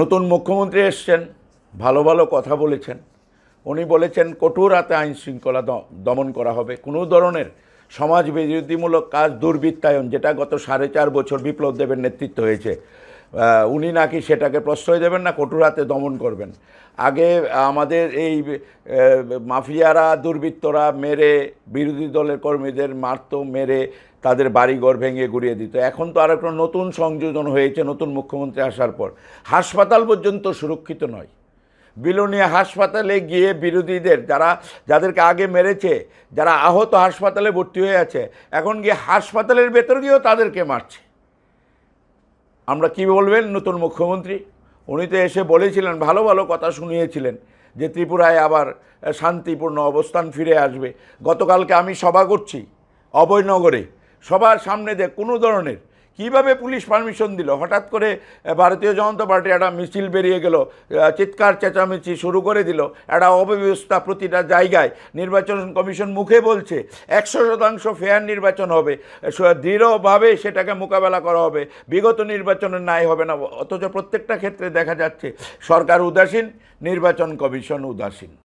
নতুন মুখ্যমন্ত্রী এসছেন ভালো ভালো কথা বলেছেন উনি বলেছেন কঠোর হাতে আইন শৃঙ্খলা দমন করা হবে কোনো ধরনের সমাজ বিরোধীমূলক কাজ দুর্বৃত্তায়ন যেটা গত সাড়ে চার বছর বিপ্লব দেবের নেতৃত্ব হয়েছে উনি নাকি সেটাকে প্রশ্রয় দেবেন না কঠোর হাতে দমন করবেন আগে আমাদের এই মাফিয়ারা দুর্বৃত্তরা মেরে বিরোধী দলের কর্মীদের মারত মেরে তাদের বাড়িঘর ভেঙে গুড়িয়ে দিত এখন তো আর একটা নতুন সংযোজন হয়েছে নতুন মুখ্যমন্ত্রী আসার পর হাসপাতাল পর্যন্ত সুরক্ষিত নয় বিলোনিয়া হাসপাতালে গিয়ে বিরোধীদের যারা যাদেরকে আগে মেরেছে যারা আহত হাসপাতালে ভর্তি হয়ে আছে এখন গিয়ে হাসপাতালের ভেতর গিয়েও তাদেরকে মারছে আমরা কি বলবেন নতুন মুখ্যমন্ত্রী উনি তো এসে বলেছিলেন ভালো ভালো কথা শুনিয়েছিলেন যে ত্রিপুরায় আবার শান্তিপূর্ণ অবস্থান ফিরে আসবে গতকালকে আমি সভা করছি অভয়নগরে সবার সামনে যে কোনো ধরনের কিভাবে পুলিশ পারমিশন দিল হঠাৎ করে ভারতীয় জনতা পার্টি একটা মিছিল বেরিয়ে গেল চিৎকার চেঁচামেচি শুরু করে দিল একটা অব্যবস্থা প্রতিটা জায়গায় নির্বাচন কমিশন মুখে বলছে একশো শতাংশ ফেয়ার নির্বাচন হবে দৃঢ়ভাবে সেটাকে মোকাবেলা করা হবে বিগত নির্বাচনের ন্যায় হবে না অথচ প্রত্যেকটা ক্ষেত্রে দেখা যাচ্ছে সরকার উদাসীন নির্বাচন কমিশন উদাসীন